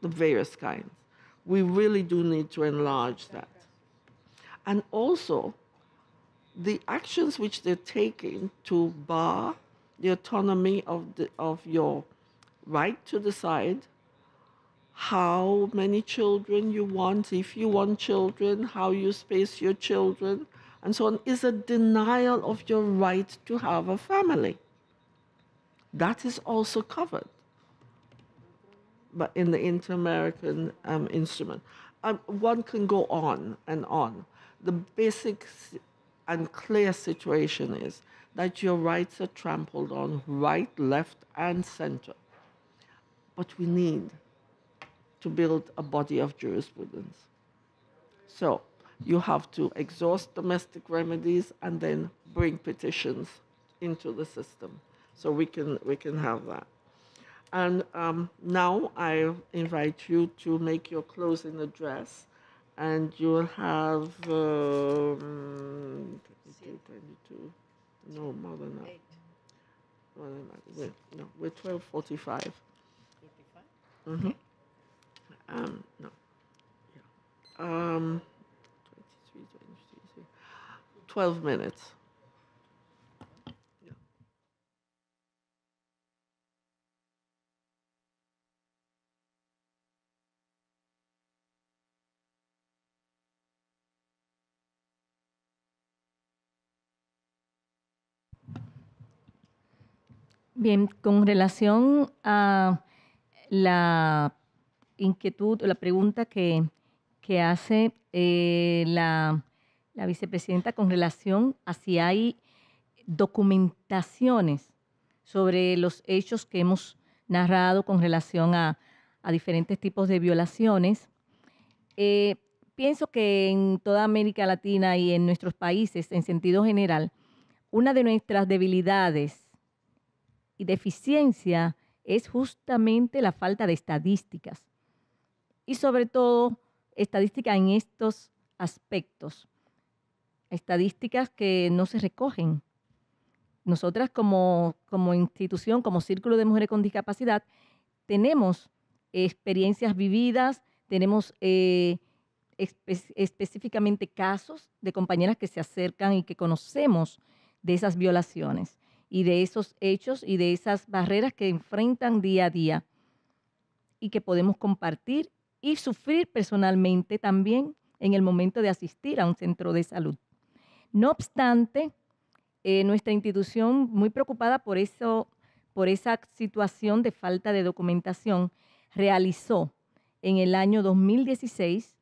the various kinds. We really do need to enlarge that. And also, the actions which they're taking to bar the autonomy of, the, of your right to decide how many children you want, if you want children, how you space your children, and so on, is a denial of your right to have a family. That is also covered but in the Inter American um, instrument. Um, one can go on and on. The basic and clear situation is that your rights are trampled on right, left, and center. But we need to build a body of jurisprudence. So you have to exhaust domestic remedies and then bring petitions into the system. So we can, we can have that. And um, now I invite you to make your closing address and you'll have um, 22, 22, no, more than that. More than that. Wait, no, we're 1245. Forty-five. Mm-hmm. Um, no. Yeah. Um, 23, 23, 12 minutes. Bien, con relación a la inquietud o la pregunta que, hace eh, la, vicepresidenta con relación a si hay documentaciones sobre los hechos que hemos narrado con relación a, diferentes tipos de violaciones. Eh, pienso que en toda América Latina y en nuestros países, en sentido general, una de nuestras debilidades y deficiencia es justamente la falta de estadísticas y sobre todo estadísticas en estos aspectos, estadísticas que no se recogen. Nosotras como, institución, como Círculo de Mujeres con Discapacidad, tenemos experiencias vividas, tenemos eh, específicamente casos de compañeras que se acercan y que conocemos de esas violaciones y de esos hechos y de esas barreras que enfrentan día a día y que podemos compartir y sufrir personalmente también en el momento de asistir a un centro de salud. No obstante, eh, nuestra institución, muy preocupada por, eso, por esa situación de falta de documentación, realizó en el año 2016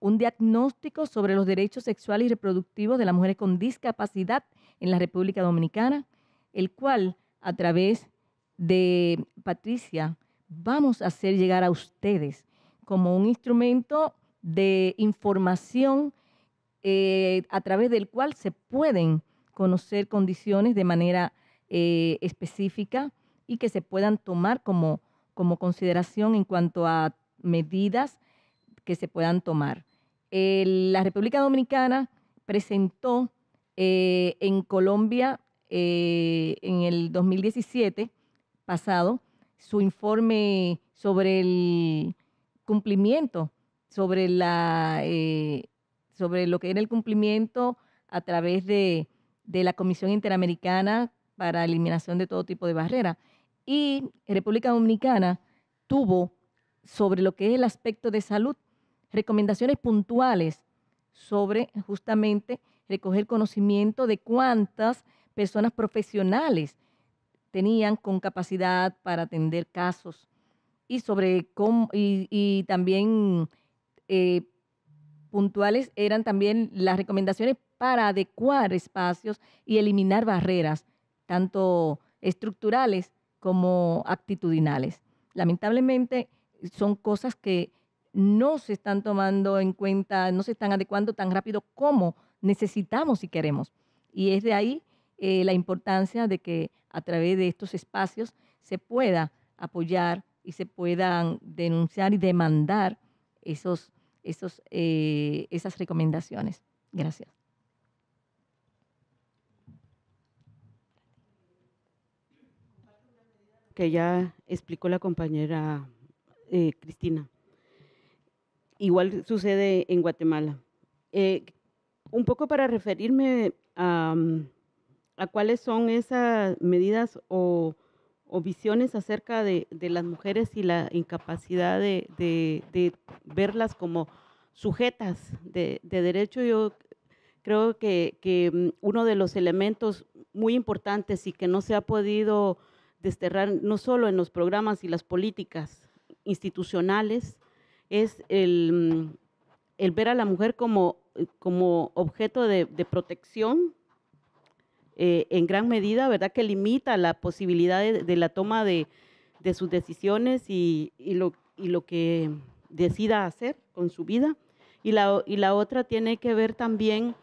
un diagnóstico sobre los derechos sexuales y reproductivos de las mujeres con discapacidad en la República Dominicana el cual a través de Patricia vamos a hacer llegar a ustedes como un instrumento de información eh, a través del cual se pueden conocer condiciones de manera eh, específica y que se puedan tomar como, como consideración en cuanto a medidas que se puedan tomar. la República Dominicana presentó eh, en Colombia eh, en el 2017 pasado su informe sobre el cumplimiento, eh, sobre, lo que era el cumplimiento a través de, de la Comisión Interamericana para Eliminación de todo tipo de barreras. Y República Dominicana tuvo sobre lo que es el aspecto de salud recomendaciones puntuales sobre justamente recoger conocimiento de cuántas personas profesionales tenían con capacidad para atender casos y sobre y, también eh, puntuales eran también las recomendaciones para adecuar espacios y eliminar barreras, tanto estructurales como actitudinales. Lamentablemente son cosas que no se están tomando en cuenta, no se están adecuando tan rápido como necesitamos y queremos. Y es de ahí eh, la importancia de que a través de estos espacios se pueda apoyar y se puedan denunciar y demandar esos, esos, eh, esas recomendaciones. Gracias. Que ya explicó la compañera eh, Cristina. Igual sucede en Guatemala. un poco para referirme a... Mm, a cuáles son esas medidas o, visiones acerca de, las mujeres y la incapacidad de, verlas como sujetas de, derecho. Yo creo que, mm, uno de los elementos muy importantes y que no se ha podido desterrar no solo en los programas y las políticas institucionales es el, mm, ver a la mujer como, como objeto de protección eh, en gran medida, ¿verdad? Que limita la posibilidad de, la toma de, sus decisiones y, lo, lo, que decida hacer con su vida. Y la, y la otra tiene que ver también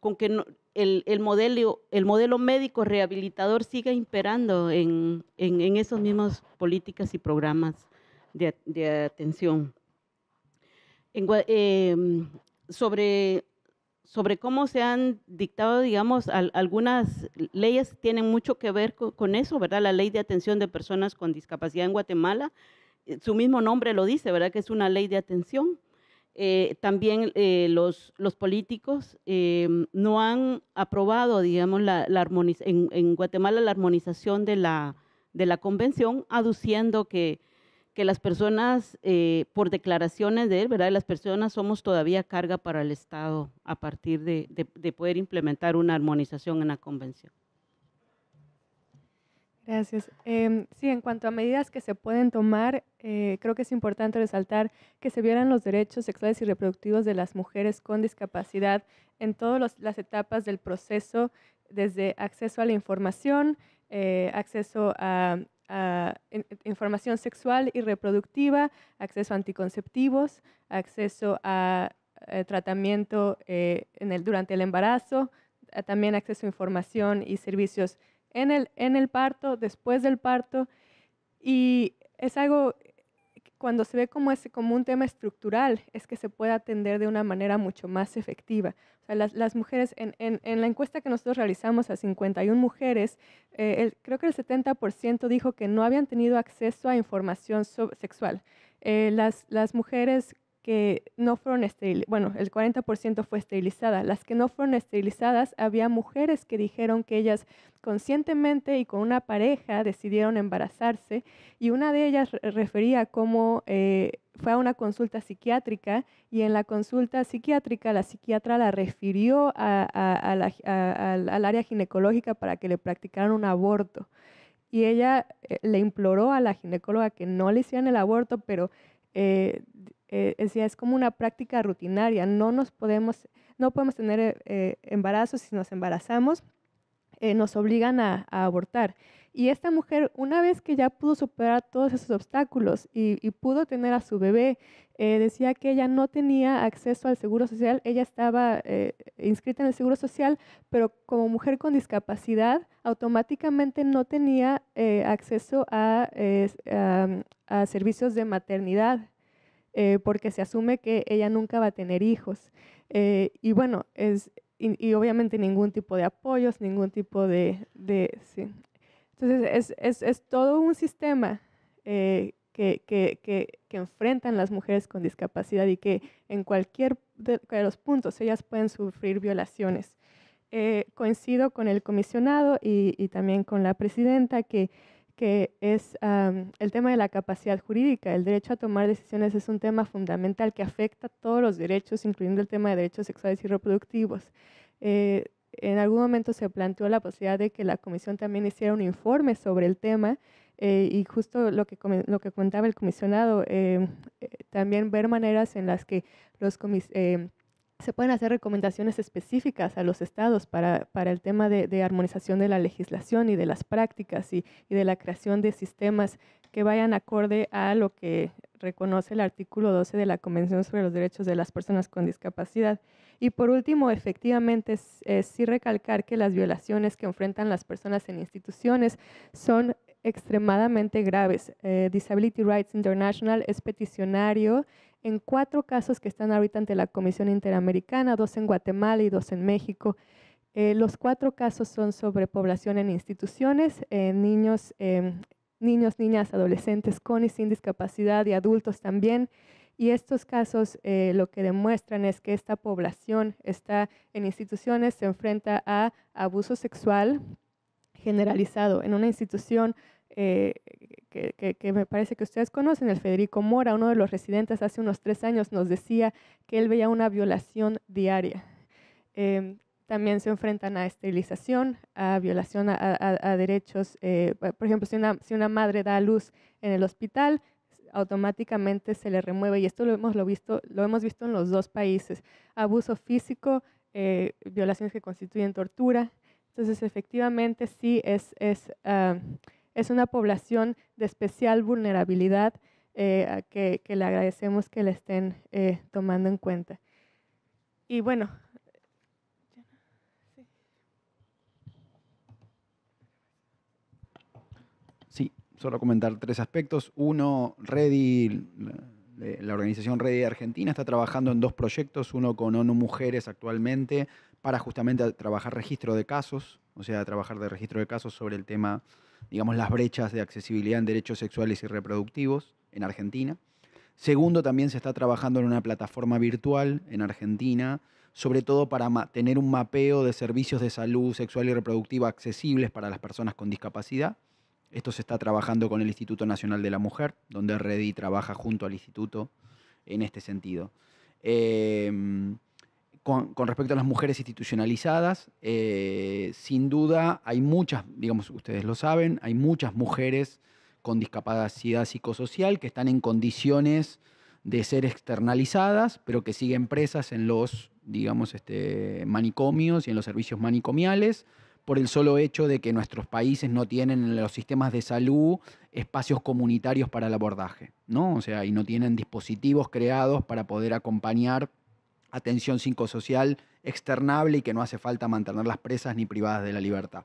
con que el, modelo, el modelo médico rehabilitador siga imperando en, en, en esas mismas políticas y programas de, atención. Em, sobre sobre cómo se han dictado, digamos, algunas leyes tienen mucho que ver con, eso, ¿verdad? La ley de atención de personas con discapacidad en Guatemala, eh, su mismo nombre lo dice, ¿verdad? Que es una ley de atención. Eh, también eh, los, políticos no han aprobado, digamos, la, en, en, Guatemala la armonización de la, de la convención, aduciendo que que las personas, eh, por declaraciones de él, ¿verdad? Las personas somos todavía carga para el Estado a partir de, poder implementar una armonización en la convención. Gracias. Em, sí, en cuanto a medidas que se pueden tomar, eh, creo que es importante resaltar que se vieran los derechos sexuales y reproductivos de las mujeres con discapacidad en todas las etapas del proceso, desde acceso a la información, eh, acceso a Ah, información sexual y reproductiva, acceso a anticonceptivos, acceso a, eh, tratamiento eh, durante el embarazo, ah, también acceso a información y servicios en el, en el parto, después del parto. Y es algo cuando se ve como, ese, como un tema estructural, es que se puede atender de una manera mucho más efectiva. las, mujeres, en, la encuesta que nosotros realizamos a 51 mujeres, eh, creo que el 70% dijo que no habían tenido acceso a información sexual. Eh, las, las mujeres que no fueron esterilizadas, bueno, el 40% fue esterilizada. Las que no fueron esterilizadas, había mujeres que dijeron que ellas conscientemente y con una pareja decidieron embarazarse y una de ellas refería cómo eh, fue a una consulta psiquiátrica y en la consulta psiquiátrica la psiquiatra la refirió al área ginecológica para que le practicaran un aborto. Y ella eh, le imploró a la ginecóloga que no le hicieran el aborto, pero... Eh, eh, es, como una práctica rutinaria, no nos podemos, no podemos tener eh, eh, embarazos si nos embarazamos, eh, nos obligan a, abortar. Y esta mujer, una vez que ya pudo superar todos esos obstáculos y, pudo tener a su bebé, decía que ella no tenía acceso al seguro social, ella estaba inscrita en el seguro social, pero como mujer con discapacidad, automáticamente no tenía acceso a servicios de maternidad eh, porque se asume que ella nunca va a tener hijos. Eh, y bueno, es, y, obviamente ningún tipo de apoyos, ningún tipo de... de sí. Entonces, es, es, es, todo un sistema eh, que, que, que, enfrentan las mujeres con discapacidad y que en cualquier de, los puntos ellas pueden sufrir violaciones. coincido con el comisionado y también con la presidenta que que es el tema de la capacidad jurídica. El derecho a tomar decisiones es un tema fundamental que afecta a todos los derechos, incluyendo el tema de derechos sexuales y reproductivos. Eh, en algún momento se planteó la posibilidad de que la comisión también hiciera un informe sobre el tema eh, y justo lo que, lo que comentaba el comisionado, eh, también ver maneras en las que los comisionados se pueden hacer recomendaciones específicas a los estados para, el tema de, armonización de la legislación y de las prácticas y, de la creación de sistemas que vayan acorde a lo que reconoce el artículo 12 de la Convención sobre los Derechos de las Personas con Discapacidad. Y por último, efectivamente, es, eh, sí recalcar que las violaciones que enfrentan las personas en instituciones son extremadamente graves. Eh, Disability Rights International es peticionario en cuatro casos que están ahorita ante la Comisión Interamericana, dos en Guatemala y dos en México. Eh, los cuatro casos son sobre población en instituciones, eh, niños, em, niños, niñas, adolescentes con y sin discapacidad y adultos también. Y estos casos eh, lo que demuestran es que esta población está en instituciones, se enfrenta a abuso sexual generalizado. En una institución que, me parece que ustedes conocen, el Federico Mora, uno de los residentes hace unos tres años, nos decía que él veía una violación diaria. Em, también se enfrentan a esterilización, a violación a, derechos. Eh, por ejemplo, si una, si una madre da a luz en el hospital, automáticamente se le remueve, y esto lo hemos, lo visto, lo hemos visto en los dos países, abuso físico, eh, violaciones que constituyen tortura. Entonces, efectivamente, sí es... es ah, es una población de especial vulnerabilidad eh, que, le agradecemos que la estén eh, tomando en cuenta. Y bueno. Sí, solo comentar tres aspectos. Uno, la organización Ready Argentina está trabajando en dos proyectos, uno con ONU Mujeres actualmente, para justamente trabajar registro de casos, o sea, trabajar de registro de casos sobre el tema digamos, las brechas de accesibilidad en derechos sexuales y reproductivos en Argentina. Segundo, también se está trabajando en una plataforma virtual en Argentina, sobre todo para tener un mapeo de servicios de salud sexual y reproductiva accesibles para las personas con discapacidad. Esto se está trabajando con el Instituto Nacional de la Mujer, donde Redi trabaja junto al instituto en este sentido. Em, con, respecto a las mujeres institucionalizadas, eh, sin duda hay muchas, digamos, ustedes lo saben, hay muchas mujeres con discapacidad psicosocial que están en condiciones de ser externalizadas, pero que siguen presas en los, digamos, este, manicomios y en los servicios manicomiales por el solo hecho de que nuestros países no tienen en los sistemas de salud espacios comunitarios para el abordaje, ¿no? O sea, y no tienen dispositivos creados para poder acompañar atención psicosocial externable y que no hace falta mantener las presas ni privadas de la libertad.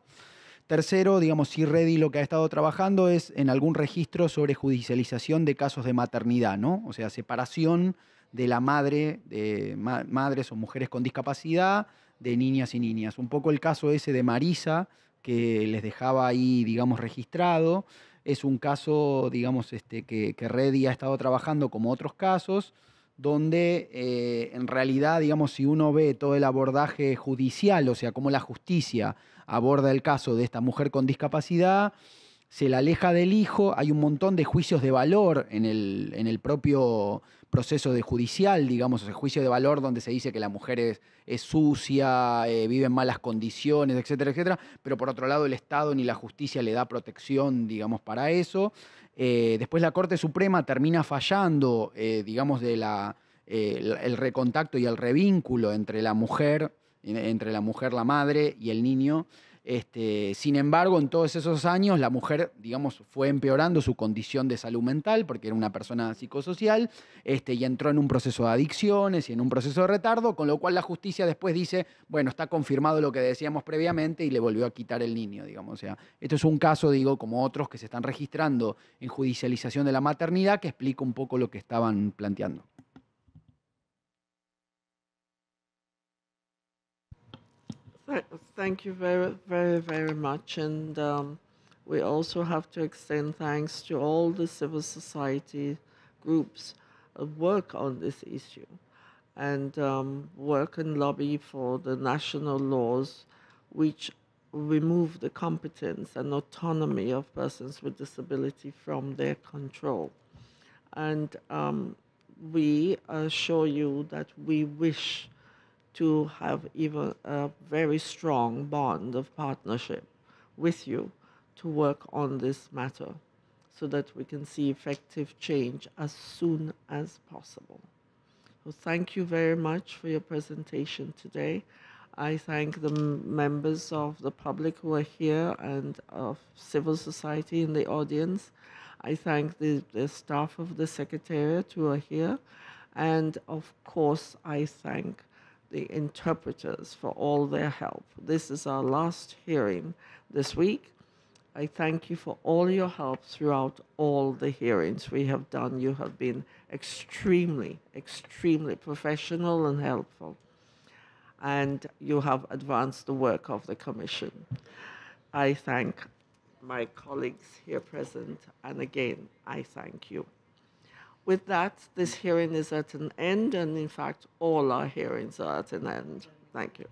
Tercero, digamos, si Reddy lo que ha estado trabajando es en algún registro sobre judicialización de casos de maternidad, ¿no? O sea, separación de la madre, de madres o mujeres con discapacidad, de niñas y niñas. Un poco el caso ese de Marisa, que les dejaba ahí, digamos, registrado. Es un caso, digamos, este, que, que Reddy ha estado trabajando como otros casos donde eh, en realidad, digamos, si uno ve todo el abordaje judicial, o sea, cómo la justicia aborda el caso de esta mujer con discapacidad, se la aleja del hijo, hay un montón de juicios de valor en el, propio proceso de judicial, digamos, ese juicio de valor donde se dice que la mujer es, sucia, eh, vive en malas condiciones, etcétera, etcétera, pero por otro lado el Estado ni la justicia le da protección, digamos, para eso. Eh, después la Corte Suprema termina fallando, eh, de eh, el, recontacto y el revínculo entre la mujer, entre la mujer, la madre y el niño. Este, sin embargo, en todos esos años la mujer, digamos, fue empeorando su condición de salud mental porque era una persona psicosocial este, y entró en un proceso de adicciones y en un proceso de retardo, con lo cual la justicia después dice, bueno, está confirmado lo que decíamos previamente y le volvió a quitar el niño, digamos. O sea, esto es un caso, digo, como otros que se están registrando en judicialización de la maternidad que explica un poco lo que estaban planteando. thank you very, very, very much. And um, we also have to extend thanks to all the civil society groups that work on this issue and um, work and lobby for the national laws which remove the competence and autonomy of persons with disability from their control. And um, we assure you that we wish to have even a very strong bond of partnership with you to work on this matter so that we can see effective change as soon as possible. So thank you very much for your presentation today. I thank the members of the public who are here and of civil society in the audience. I thank the, the staff of the Secretariat who are here. And of course, I thank the interpreters for all their help. This is our last hearing this week. I thank you for all your help throughout all the hearings we have done. You have been extremely, extremely professional and helpful. And you have advanced the work of the Commission. I thank my colleagues here present, and again, I thank you. With that, this hearing is at an end, and in fact, all our hearings are at an end. Thank you.